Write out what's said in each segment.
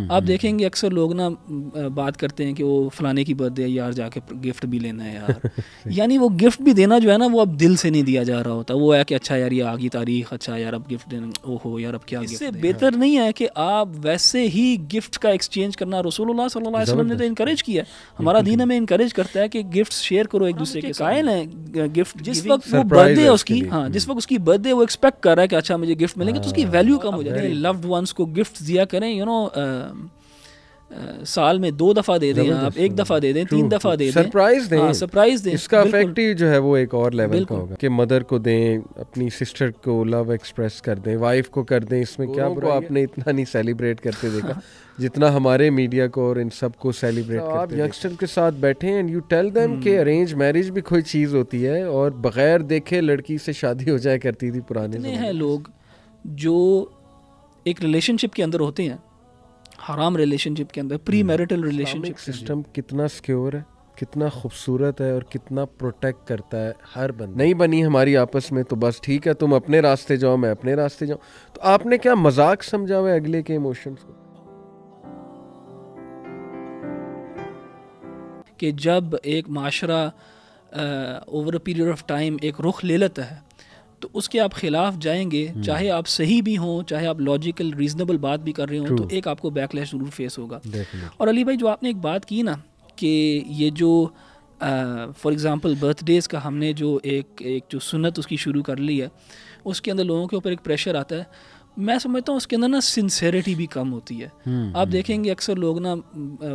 हम्म, आप हम्म, देखेंगे हम्म। अक्सर लोग ना बात करते हैं कि वो फलाने की बर्थडे यार जाके गिफ्ट भी लेना है यार यानी वो गिफ्ट भी देना जो है ना वो अब दिल से नहीं दिया जा रहा होता वो है कि अच्छा यार ये आ गई तारीख अच्छा यार अब गिफ्ट देना ओहो यार अब क्या इससे बेहतर हाँ। नहीं है कि आप वैसे ही गिफ्ट का एक्सचेंज करना रसूल सल्लाम ने तो इनक्रेज किया हमारा दीन हमें इनक्रेज करता है कि गिफ्ट शेयर करो एक दूसरे के कायल है गिफ्ट जिस वक्त वो बर्थडे है उसकी हाँ जिस वक्त उसकी बर्थडे वो एक्सपेक्ट कर रहा है कि अच्छा मुझे गिफ्ट मिलेंगे तो उसकी वैल्यू हाँ। कम हो जाती है लव्ड वंस को गिफ्ट दिया करें यू नो आ, साल में दो दफ़ा दे दें आप एक दफ़ा दे दें तीन दफ़ा दे दें सरप्राइज दें सरप्राइज हाँ, दें इसका इफेक्टिव जो है वो एक और लेवल का होगा कि मदर को दें अपनी सिस्टर को लव एक्सप्रेस कर दें वाइफ को कर दें इसमें क्या बुरा आपने इतना नहीं सेलिब्रेट करते देखा जितना हमारे मीडिया को और इन सब को सेलिब्रेट तो करते आप यंगस्टर के साथ बैठे एंड यू टेल देम कि अरेंज hmm. मैरिज भी कोई चीज़ होती है और बगैर देखे लड़की से शादी हो जाए करती थी पुराने हैं लोग जो एक रिलेशनशिप के अंदर होते हैं हराम रिलेशनशिप के अंदर प्री मैरिटल रिलेशनशिप सिस्टम कितना सिक्योर है कितना खूबसूरत है और कितना प्रोटेक्ट करता है हर बंद नहीं बनी हमारी आपस में तो बस ठीक है तुम अपने रास्ते जाओ मैं अपने रास्ते जाऊँ तो आपने क्या मजाक समझा हुआ अगले के इमोशंस को कि जब एक माशरा over a period of time एक रुख ले लेता है तो उसके आप खिलाफ जाएंगे हम्म। चाहे आप सही भी हों चाहे आप लॉजिकल रीजनेबल बात भी कर रहे हों तो एक आपको बैकलैश ज़रूर फेस होगा और अली भाई जो आपने एक बात की ना कि ये जो फॉर एग्ज़ाम्पल बर्थडेज़ का हमने जो एक एक जो सुनत उसकी शुरू कर ली है उसके अंदर लोगों के ऊपर एक प्रेशर आता है मैं समझता हूँ उसके अंदर ना सिंसेरिटी भी कम होती है हम्म, आप हम्म। देखेंगे अक्सर लोग ना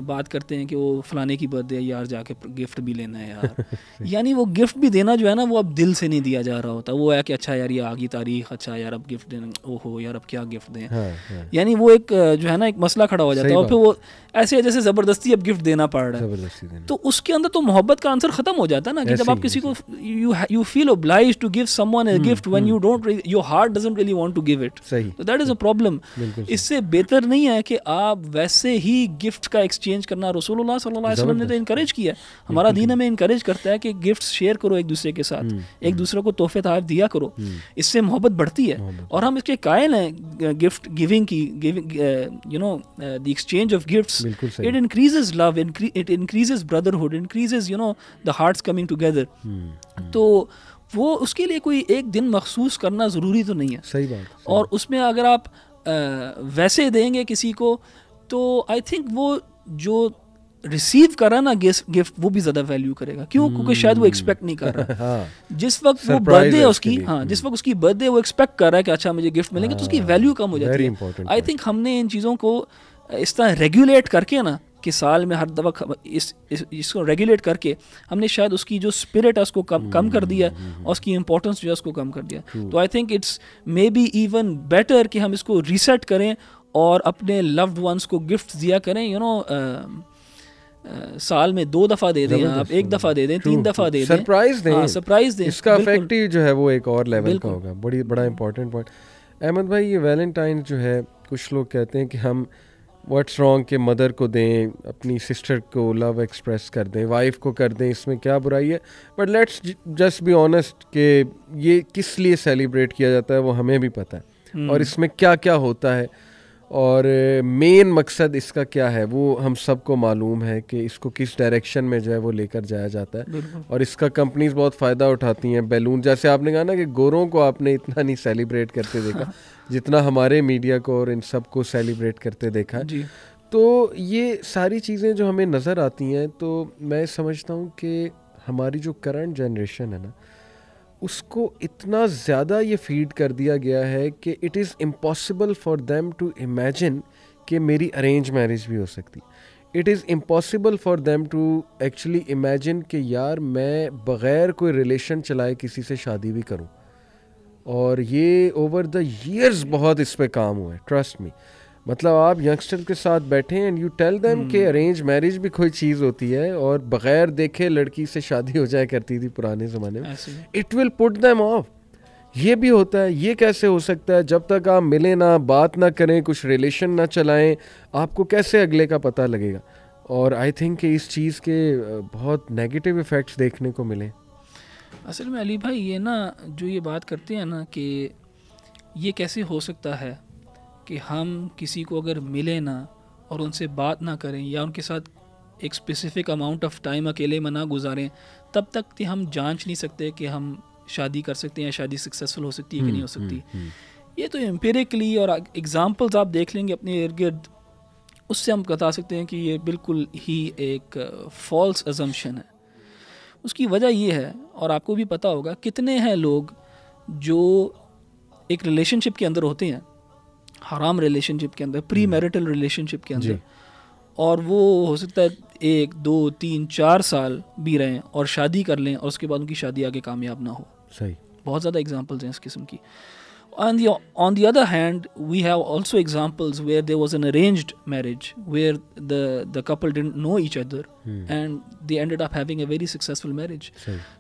बात करते हैं कि वो फलाने की बर्थडे यार जाके गिफ्ट भी लेना है यार यानी वो गिफ्ट भी देना जो है ना वो अब दिल से नहीं दिया जा रहा होता वो है कि अच्छा यार ये या आगे तारीख अच्छा यार अब गिफ्ट देना ओहो यार अब क्या गिफ्ट दें हाँ, हाँ। यानी वो एक जो है ना एक मसला खड़ा हो जाता है और फिर वो ऐसे जैसे ज़बरदस्ती अब गिफ्ट देना पड़ रहा है तो उसके अंदर तो मोहब्बत का आंसर ख़त्म हो जाता है ना कि जब आप किसी को you you feel obliged to give someone a gift when you don't your heart doesn't really want to give it सही तो दैट इज़ अ प्रॉब्लम इससे बेहतर नहीं है कि आप वैसे ही गिफ्ट का एक्सचेंज करना रसूलुल्लाह सल्लल्लाहु वसल्लम ने तो इनक्रेज किया है हमारा दीन हमें इनक्रेज करता है कि गिफ्ट शेयर करो एक दूसरे के साथ हम्म, एक दूसरे को तोहफे तहफ दिया करो हम्म। इससे मोहब्बत बढ़ती है और हम इसके कायल हैं गिफ्ट गिविंग की you know the exchange of gift it increases love it increases brotherhood increases you know the heart coming together तो वो उसके लिए कोई एक दिन मखसूस करना ज़रूरी तो नहीं है सही बात सही। और उसमें अगर आप आ, वैसे देंगे किसी को तो आई थिंक वो जो रिसीव करा ना गिफ्ट वो भी ज्यादा वैल्यू करेगा क्यों क्योंकि hmm। शायद वो एक्सपेक्ट नहीं कर रहा हाँ। जिस वक्त वो बर्थडे है उसकी हाँ जिस hmm। वक्त उसकी बर्थडे वो एक्सपेक्ट कर रहा है कि अच्छा मुझे गिफ्ट मिलेंगे तो उसकी वैल्यू हाँ। कम हो जाती है आई थिंक हमने इन चीज़ों को इस तरह रेगुलेट करके ना कि साल में हर दफा इस, इस इसको रेगुलेट करके हमने शायद उसकी जो स्पिरिट है उसको कम हम्म, कम कर हम्म, दिया और हम्म, उसकी इंपॉर्टेंस जो है उसको कम कर दिया तो I think it's maybe even better कि हम इसको रीसेट करें और अपने लव्ड वंस को गिफ्ट दिया करें you you know know, Uh, साल में दो दफा दे दें आप एक दफा दे दें तीन दफा दे दें सरप्राइज दें सरप्राइज हाँ, दें इसका इफेक्टिव जो है वो एक और लेवल का होगा बड़ी बड़ा इंपॉर्टेंट पॉइंट अहमद भाई ये वैलेंटाइन जो है कुछ लोग कहते हैं कि हम व्हाट्स रॉन्ग के मदर को दें अपनी सिस्टर को लव एक्सप्रेस कर दें वाइफ को कर दें इसमें क्या बुराई है but let's just be honest कि ये किस लिए सेलिब्रेट किया जाता है वो हमें भी पता है हम्म। और इसमें क्या क्या होता है और मेन मकसद इसका क्या है वो हम सबको मालूम है कि इसको किस डायरेक्शन में जो है वो लेकर जाया जाता है और इसका कंपनीज बहुत फ़ायदा उठाती हैं बैलून जैसे आपने कहा ना कि गोरों को आपने इतना नहीं सेलिब्रेट करते देखा हाँ। जितना हमारे मीडिया को और इन सब को सेलिब्रेट करते देखा जी। तो ये सारी चीज़ें जो हमें नज़र आती हैं तो मैं समझता हूँ कि हमारी जो करंट जनरेशन है ना उसको इतना ज़्यादा ये फीड कर दिया गया है कि it is impossible for them to imagine कि मेरी अरेंज मैरिज भी हो सकती it is impossible for them to actually imagine कि यार मैं बग़ैर कोई रिलेशन चलाए किसी से शादी भी करूं और ये ओवर द ईयर्स बहुत इस पर काम हुआ है ट्रस्ट मी मतलब आप यंगस्टर के साथ बैठे एंड यू टेल देम कि अरेंज हम्म। मैरिज भी कोई चीज़ होती है और बगैर देखे लड़की से शादी हो जाए करती थी पुराने ज़माने में it will put them off ये भी होता है ये कैसे हो सकता है जब तक आप मिलें ना बात ना करें कुछ रिलेशन ना चलाएं आपको कैसे अगले का पता लगेगा और आई थिंक इस चीज़ के बहुत नेगेटिव इफ़ेक्ट्स देखने को मिले असल में अली भाई ये ना जो ये बात करते हैं ना कि ये कैसे हो सकता है कि हम किसी को अगर मिले ना और उनसे बात ना करें या उनके साथ एक स्पेसिफिक अमाउंट ऑफ टाइम अकेले में ना गुजारें तब तक कि हम जांच नहीं सकते कि हम शादी कर सकते हैं या शादी सक्सेसफुल हो सकती है कि हम्म, नहीं हो सकती हम्म, हम्म। ये तो एम्पेरिकली और एग्ज़ाम्पल्स आप देख लेंगे अपने इर्द गिर्द उससे हम बता सकते हैं कि ये बिल्कुल ही एक फॉल्स एजम्पन है उसकी वजह ये है और आपको भी पता होगा कितने हैं लोग जो एक रिलेशनशिप के अंदर होते हैं हराम रिलेशनशिप के अंदर प्री मैरिटल रिलेशनशिप के अंदर और वो हो सकता है एक दो तीन चार साल भी रहें और शादी कर लें और उसके बाद उनकी शादी आगे कामयाब ना हो सही बहुत ज़्यादा एग्जाम्पल्स हैं इस किस्म की on the on the other hand we have also examples where there was an arranged marriage where the the couple didn't know each other hmm. and they ended up having a very successful marriage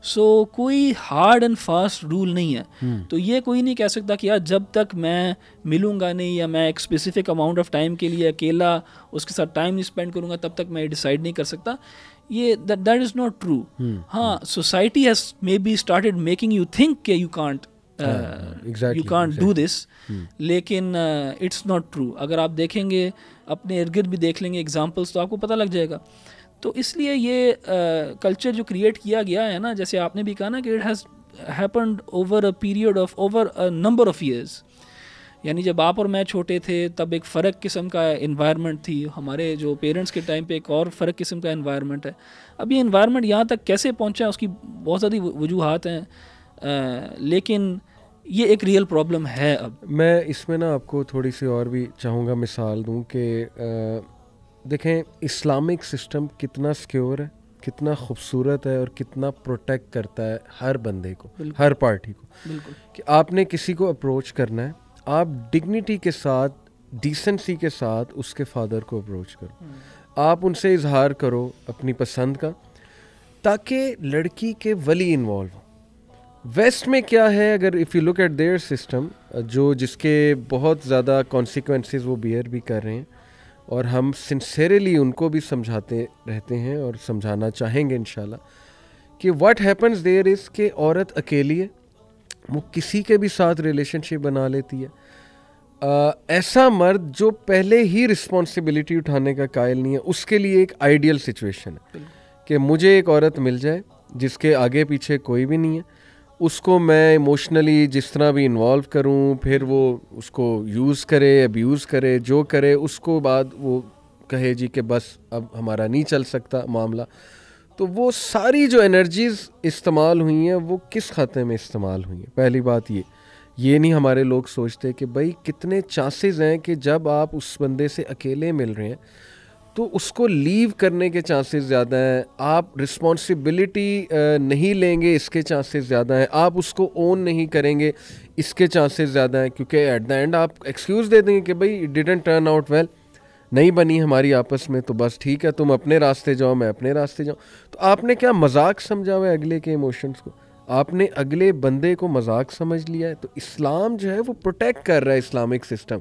so कोई hard and fast rule नहीं है hmm. तो ये कोई नहीं कह सकता कि यार जब तक मैं मिलूंगा नहीं या मैं एक स्पेसिफिक अमाउंट ऑफ टाइम के लिए अकेला उसके spend karunga tab tak main decide nahi kar sakta ye that, that is not true not true हाँ society has maybe started making you think के you can't you can't do this लेकिन it's not true अगर आप देखेंगे अपने इर्द गिर्द भी देख लेंगे एग्जाम्पल्स तो आपको पता लग जाएगा तो इसलिए ये कल्चर uh, जो क्रिएट किया गया है ना जैसे आपने भी कहा ना कि it has happened over a period of over a number of years यानी जब आप और मैं छोटे थे तब एक फ़र्क किस्म का इन्वायरमेंट थी हमारे जो पेरेंट्स के टाइम पे एक और फ़र्क किस्म का इन्वायरमेंट है अब ये इन्वायरमेंट यहाँ तक कैसे पहुँचा उसकी बहुत सारी वजूहत हैं लेकिन ये एक रियल प्रॉब्लम है अब मैं इसमें ना आपको थोड़ी सी और भी चाहूँगा मिसाल दूँ कि देखें इस्लामिक सिस्टम कितना सिक्योर है कितना खूबसूरत है और कितना प्रोटेक्ट करता है हर बंदे को हर पार्टी को कि आपने किसी को अप्रोच करना है आप डिग्निटी के साथ डिसेंसी के साथ उसके फादर को अप्रोच करो हम्म। आप उनसे इजहार करो अपनी पसंद का ताकि लड़की के वली इन्वॉल्व हो वेस्ट में क्या है अगर if you look at their system जो जिसके बहुत ज़्यादा कॉन्सिक्वेंस वो बियर भी कर रहे हैं और हम सिंसेरली उनको भी समझाते रहते हैं और समझाना चाहेंगे इन कि व्हाट हैपन्स देयर इज़ के औरत अकेली है वो किसी के भी साथ रिलेशनशिप बना लेती है आ, ऐसा मर्द जो पहले ही रिस्पॉन्सिबिलिटी उठाने का कायल नहीं है उसके लिए एक आइडियल सिचुएशन है कि मुझे एक औरत मिल जाए जिसके आगे पीछे कोई भी नहीं है उसको मैं इमोशनली जिस तरह भी इन्वॉल्व करूं फिर वो उसको यूज़ करे अब्यूज़ करे जो करे उसको बाद वो कहे जी कि बस अब हमारा नहीं चल सकता मामला तो वो सारी जो एनर्जीज़ इस्तेमाल हुई हैं वो किस ख़ाते में इस्तेमाल हुई हैं पहली बात ये ये नहीं हमारे लोग सोचते कि भाई कितने चांसेस हैं कि जब आप उस बंदे से अकेले मिल रहे हैं तो उसको लीव करने के चांसेस ज़्यादा हैं आप रिस्पॉन्सिबिलिटी नहीं लेंगे इसके चांसेस ज़्यादा हैं आप उसको ओन नहीं करेंगे इसके चांसेस ज़्यादा हैं क्योंकि एट द एंड आप एक्सक्यूज़ दे देंगे कि भाई डिडेंट टर्न आउट वेल नहीं बनी हमारी आपस में तो बस ठीक है तुम अपने रास्ते जाओ मैं अपने रास्ते जाऊँ तो आपने क्या मजाक समझा हुआ है अगले के इमोशंस को आपने अगले बंदे को मजाक समझ लिया है तो इस्लाम जो है वो प्रोटेक्ट कर रहा है इस्लामिक सिस्टम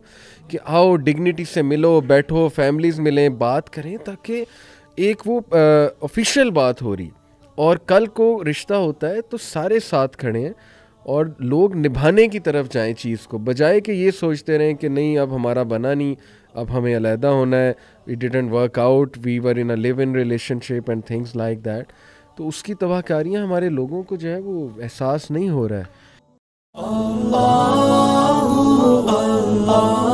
कि आओ डिग्निटी से मिलो बैठो फैमिलीज़ मिलें बात करें ताकि एक वो ऑफिशियल बात हो रही और कल को रिश्ता होता है तो सारे साथ खड़े हैं और लोग निभाने की तरफ जाएं चीज़ को बजाय कि ये सोचते रहें कि नहीं अब हमारा बना नहीं अब हमें अलहदा होना है we didn't work out we were in a live in relationship and things like that तो उसकी तबाहकारियाँ हमारे लोगों को जो है वो एहसास नहीं हो रहा है Allah, Allah.